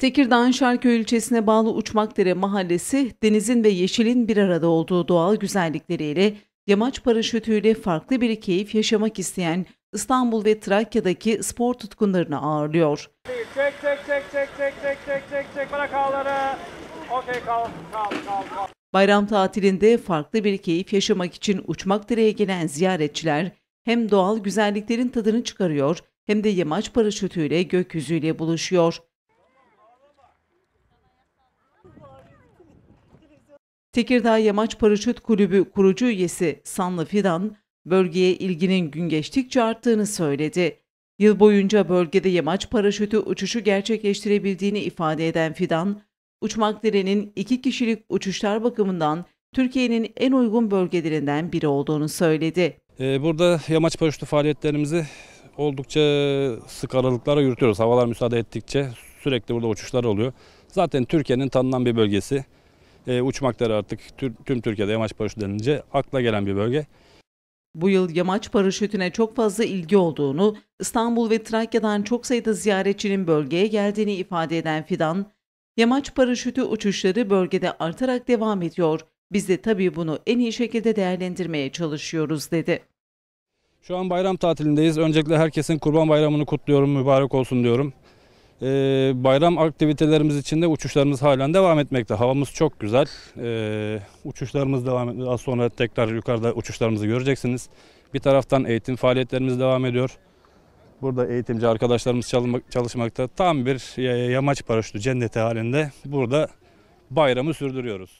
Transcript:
Tekirdağ'ın Şarköy ilçesine bağlı Uçmakdere mahallesi denizin ve yeşilin bir arada olduğu doğal güzellikleriyle yamaç paraşütüyle farklı bir keyif yaşamak isteyen İstanbul ve Trakya'daki spor tutkunlarını ağırlıyor. Çek çek çek çek çek çek çek çek çek bırak ağları. Okey kal kal kal kal. Bayram tatilinde farklı bir keyif yaşamak için Uçmakdere'ye gelen ziyaretçiler hem doğal güzelliklerin tadını çıkarıyor hem de yamaç paraşütüyle gökyüzüyle buluşuyor. Tekirdağ Yamaç Paraşüt Kulübü kurucu üyesi Sanlı Fidan, bölgeye ilginin gün geçtikçe arttığını söyledi. Yıl boyunca bölgede yamaç paraşütü uçuşu gerçekleştirebildiğini ifade eden Fidan, uçmak direnin iki kişilik uçuşlar bakımından Türkiye'nin en uygun bölgelerinden biri olduğunu söyledi. Ee, burada yamaç paraşütü faaliyetlerimizi oldukça sık aralıklara yürütüyoruz. Havalar müsaade ettikçe sürekli burada uçuşlar oluyor. Zaten Türkiye'nin tanınan bir bölgesi e, ee, uçmakları artık tüm, tüm Türkiye'de yamaç paraşütü denince akla gelen bir bölge. Bu yıl yamaç paraşütüne çok fazla ilgi olduğunu, İstanbul ve Trakya'dan çok sayıda ziyaretçinin bölgeye geldiğini ifade eden Fidan, yamaç paraşütü uçuşları bölgede artarak devam ediyor. Biz de tabii bunu en iyi şekilde değerlendirmeye çalışıyoruz dedi. Şu an bayram tatilindeyiz. Öncelikle herkesin Kurban Bayramı'nı kutluyorum, mübarek olsun diyorum. E, bayram aktivitelerimiz için de uçuşlarımız halen devam etmekte. Havamız çok güzel. E, uçuşlarımız devam ediyor. Az sonra tekrar yukarıda uçuşlarımızı göreceksiniz. Bir taraftan eğitim faaliyetlerimiz devam ediyor. Burada eğitimci arkadaşlarımız çalışmakta. Tam bir yamaç paraşütü cenneti halinde burada bayramı sürdürüyoruz.